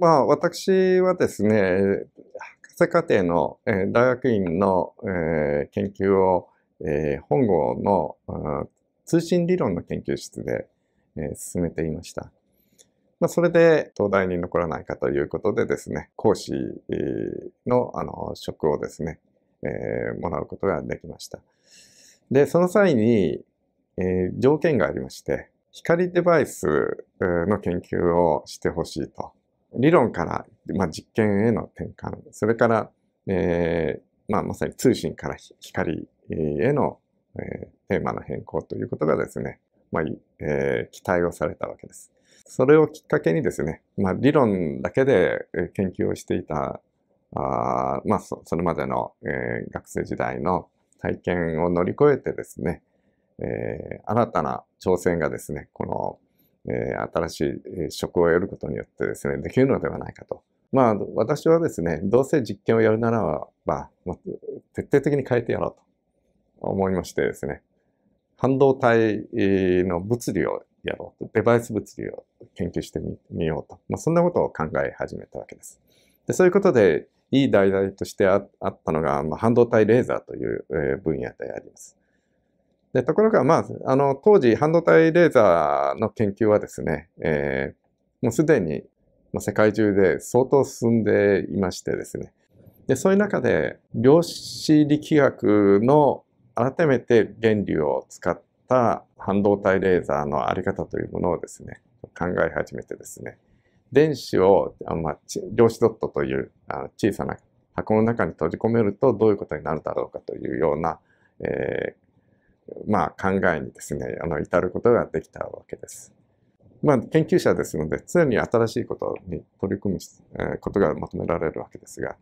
まあ、私はですね、博士課程の、えー、大学院の、えー、研究を、えー、本郷の、うん、通信理論の研究室で、え進めていました。まあ、それで東大に残らないかということでですね、講師のあの職をですね、えもらうことができました。で、その際に、え条件がありまして、光デバイスの研究をしてほしいと。理論から、まあ、実験への転換、それから、えー、まあ、まさに通信から光への、えー、テーマの変更ということがですね、まあ、えー、期待をされたわけです。それをきっかけにですね、まあ、理論だけで研究をしていた、あまあそ、それまでの、えー、学生時代の体験を乗り越えてですね、えー、新たな挑戦がですね、このえ新しい職を得ることによってですね、できるのではないかと。まあ、私はですね、どうせ実験をやるならば、まあ、徹底的に変えてやろうと思いましてですね、半導体の物理をやろうと、デバイス物理を研究してみようと、まあ、そんなことを考え始めたわけです。でそういうことで、いい題材としてあったのが、まあ、半導体レーザーという分野であります。でところが、まあ、あの、当時、半導体レーザーの研究はですね、えー、もうすでに世界中で相当進んでいましてですね。で、そういう中で、量子力学の改めて原理を使った半導体レーザーのあり方というものをですね、考え始めてですね、電子を、あまあ、量子ドットという小さな箱の中に閉じ込めるとどういうことになるだろうかというような、えー、まあ、考えにですね、あの、至ることができたわけです。まあ、研究者ですので、常に新しいことに取り組むことが求められるわけですが、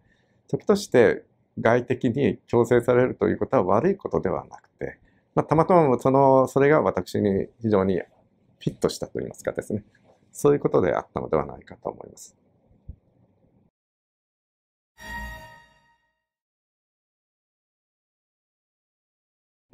時として外的に強制されるということは悪いことではなくて、まあ、たまたまその、それが私に非常にフィットしたといいますかですね、そういうことであったのではないかと思います。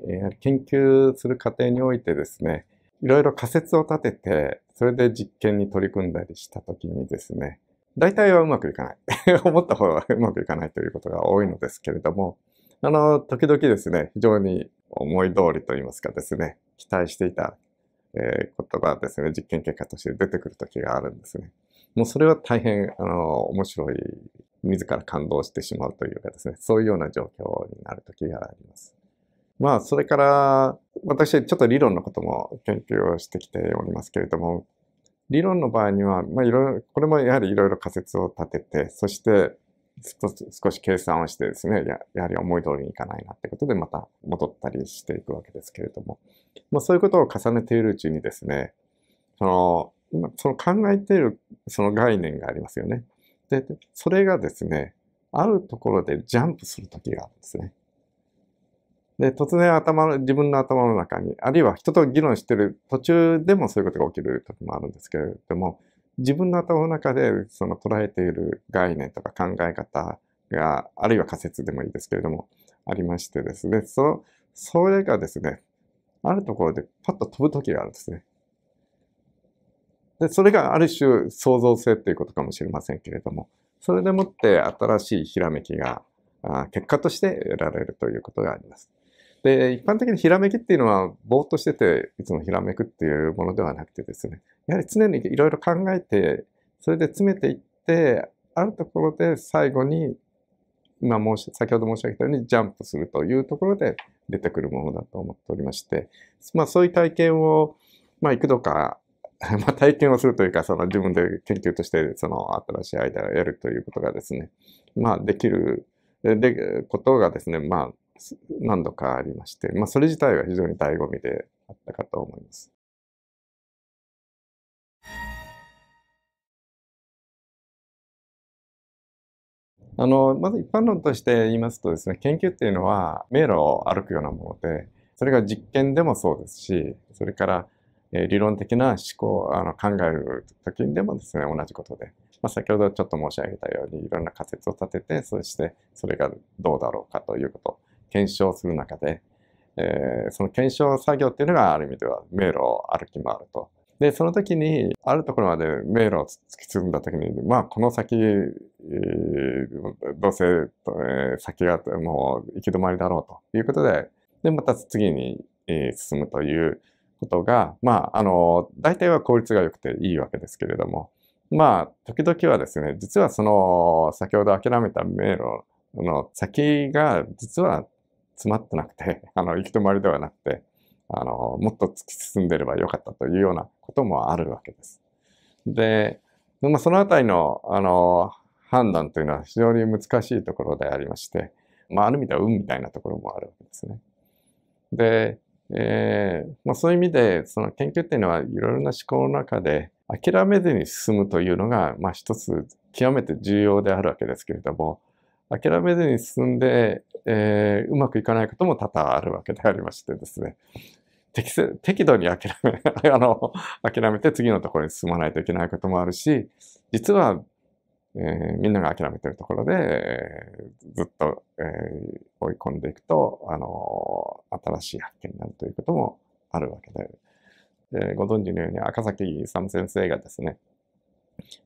え研究する過程においてですね、いろいろ仮説を立てて、それで実験に取り組んだりしたときにですね、大体はうまくいかない。思った方はうまくいかないということが多いのですけれども、あの、時々ですね、非常に思い通りといいますかですね、期待していた、えことがですね、実験結果として出てくる時があるんですね。もうそれは大変、あの、面白い、自ら感動してしまうというかですね、そういうような状況になる時があります。まあ、それから、私、ちょっと理論のことも研究をしてきておりますけれども、理論の場合には、まあ、いろいろ、これもやはりいろいろ仮説を立てて、そして、少し計算をしてですねや、やはり思い通りにいかないなってことでまた戻ったりしていくわけですけれども、まあ、そういうことを重ねているうちにですね、そのその考えているその概念がありますよね。で、それがですね、あるところでジャンプするときがあるんですね。で、突然頭自分の頭の中に、あるいは人と議論している途中でもそういうことが起きる時もあるんですけれども、自分の頭の中でその捉えている概念とか考え方が、あるいは仮説でもいいですけれども、ありましてですね、そそれがですね、あるところでパッと飛ぶ時があるんですね。で、それがある種創造性っていうことかもしれませんけれども、それでもって新しいひらめきが、結果として得られるということがあります。で、一般的にひらめきっていうのは、ぼーっとしてて、いつもひらめくっていうものではなくてですね、やはり常にいろいろ考えて、それで詰めていって、あるところで最後に、今申し、先ほど申し上げたようにジャンプするというところで出てくるものだと思っておりまして、まあそういう体験を、まあ幾度か、まあ体験をするというか、その自分で研究としてその新しいアイデアをやるということがですね、まあできる、で、ことがですね、まあ何度かありまして、まあ、それ自体は非常に醍醐味であったかと思います。あの、まず一般論として言いますとですね、研究っていうのは迷路を歩くようなもので、それが実験でもそうですし、それから理論的な思考、あの考える時にでもですね、同じことで。まあ、先ほどちょっと申し上げたように、いろんな仮説を立てて、そしてそれがどうだろうかということ。検証する中で、えー、その検証作業っていうのがある意味では迷路を歩き回ると。で、その時に、あるところまで迷路を突き進んだ時に、まあ、この先、えー、どうせ、えー、先がもう行き止まりだろうということで、で、また次に、えー、進むということが、まあ、あの、大体は効率が良くていいわけですけれども、まあ、時々はですね、実はその、先ほど諦めた迷路の先が、実は詰まってなくて、あの、行き止まりではなくて、あの、もっと突き進んでればよかったというようなこともあるわけです。で、まあ、そのあたりの、あの、判断というのは非常に難しいところでありまして、まあ、ある意味では運みたいなところもあるわけですね。で、えーまあ、そういう意味でその研究っていうのはいろいろな思考の中で諦めずに進むというのが、まあ、一つ極めて重要であるわけですけれども諦めずに進んでえー、うまくいかないことも多々あるわけでありましてですね。適正、適度に諦め、あの、諦めて次のところに進まないといけないこともあるし、実は、えー、みんなが諦めてるところで、えー、ずっと、えー、追い込んでいくと、あの、新しい発見になるということもあるわけで、えご存知のように赤崎ん先生がですね、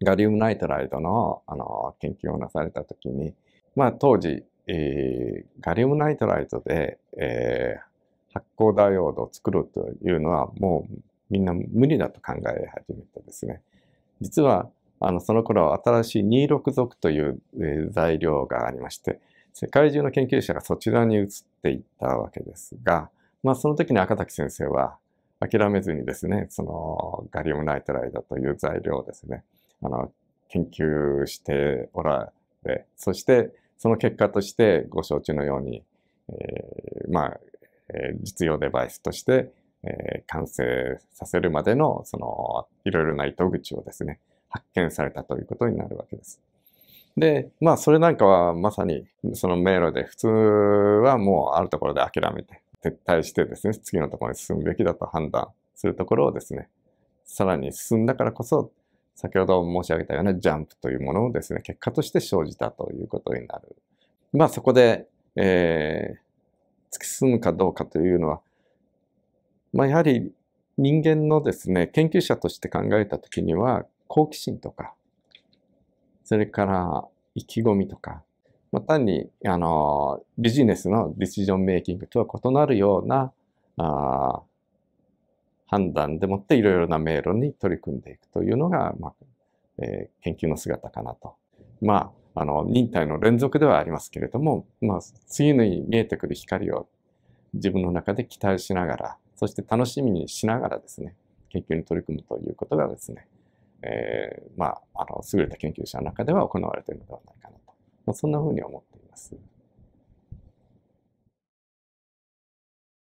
ガリウムナイトライドのあの研究をなされた時に、まあ当時、えー、ガリウムナイトライトで、えー、発光ダイオードを作るというのはもうみんな無理だと考え始めてですね。実はあのその頃は新しい26族という、え材料がありまして世界中の研究者がそちらに移っていったわけですが、まあ、その時に赤滝先生は諦めずにですねそのガリウムナイトライドという材料をですねあの研究しておられそしてその結果としてご承知のように、えー、まあ、え実用デバイスとして、えー、完成させるまでの、その、いろいろな糸口をですね、発見されたということになるわけです。で、まあ、それなんかはまさに、その迷路で普通はもうあるところで諦めて、撤退してですね、次のところに進むべきだと判断するところをですね、さらに進んだからこそ、先ほど申し上げたようなジャンプというものをですね、結果として生じたということになる。まあそこで、えー、突き進むかどうかというのは、まあやはり人間のですね、研究者として考えたときには、好奇心とか、それから意気込みとか、まあ、単に、あの、ビジネスのディシジョンメイキングとは異なるような、あ判断でもっていろいろな迷路に取り組んでいくというのが、まあ、えー、研究の姿かなと。まあ、あの、忍耐の連続ではありますけれども、まあ、次に見えてくる光を自分の中で期待しながら、そして楽しみにしながらですね、研究に取り組むということがですね、えー、まあ、あの、優れた研究者の中では行われているのではないかなと、まあ、そんなふうに思っています。